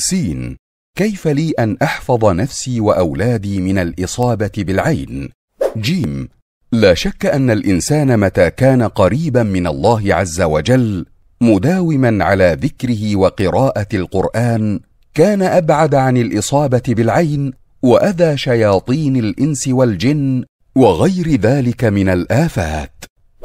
سين كيف لي أن أحفظ نفسي وأولادي من الإصابة بالعين؟ جيم لا شك أن الإنسان متى كان قريبا من الله عز وجل مداوما على ذكره وقراءة القرآن كان أبعد عن الإصابة بالعين وأذى شياطين الإنس والجن وغير ذلك من الآفات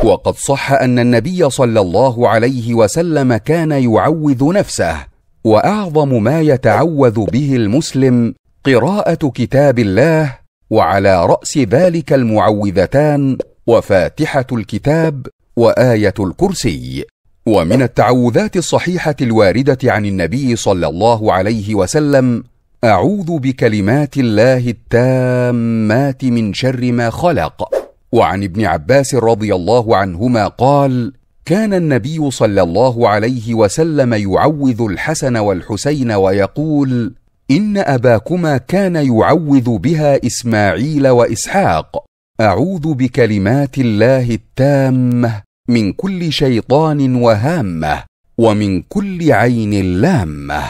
وقد صح أن النبي صلى الله عليه وسلم كان يعوذ نفسه واعظم ما يتعوذ به المسلم قراءه كتاب الله وعلى راس ذلك المعوذتان وفاتحه الكتاب وايه الكرسي ومن التعوذات الصحيحه الوارده عن النبي صلى الله عليه وسلم اعوذ بكلمات الله التامات من شر ما خلق وعن ابن عباس رضي الله عنهما قال كان النبي صلى الله عليه وسلم يعوذ الحسن والحسين ويقول ان اباكما كان يعوذ بها اسماعيل واسحاق اعوذ بكلمات الله التامه من كل شيطان وهامه ومن كل عين لامه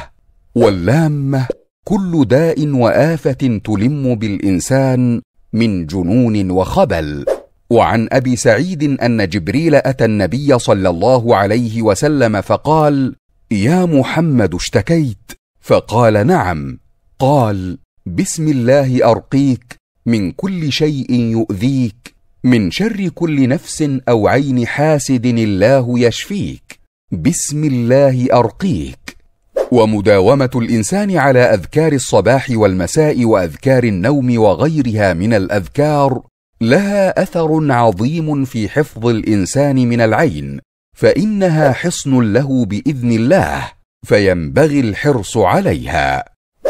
واللامه كل داء وافه تلم بالانسان من جنون وخبل وعن أبي سعيد أن جبريل أتى النبي صلى الله عليه وسلم فقال يا محمد اشتكيت فقال نعم قال بسم الله أرقيك من كل شيء يؤذيك من شر كل نفس أو عين حاسد الله يشفيك بسم الله أرقيك ومداومة الإنسان على أذكار الصباح والمساء وأذكار النوم وغيرها من الأذكار لها اثر عظيم في حفظ الانسان من العين فانها حصن له باذن الله فينبغي الحرص عليها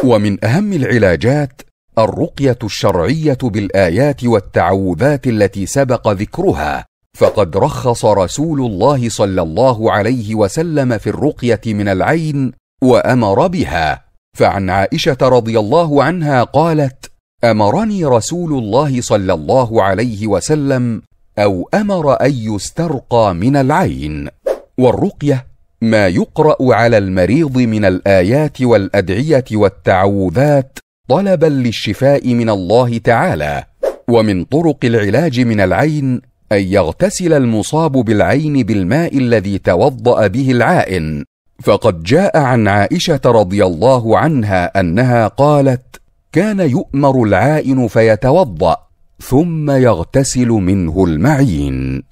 ومن اهم العلاجات الرقيه الشرعيه بالايات والتعوذات التي سبق ذكرها فقد رخص رسول الله صلى الله عليه وسلم في الرقيه من العين وامر بها فعن عائشه رضي الله عنها قالت امرني رسول الله صلى الله عليه وسلم او امر ان يسترقى من العين والرقيه ما يقرا على المريض من الايات والادعيه والتعوذات طلبا للشفاء من الله تعالى ومن طرق العلاج من العين ان يغتسل المصاب بالعين بالماء الذي توضا به العائن فقد جاء عن عائشه رضي الله عنها انها قالت كان يؤمر العائن فيتوضا ثم يغتسل منه المعين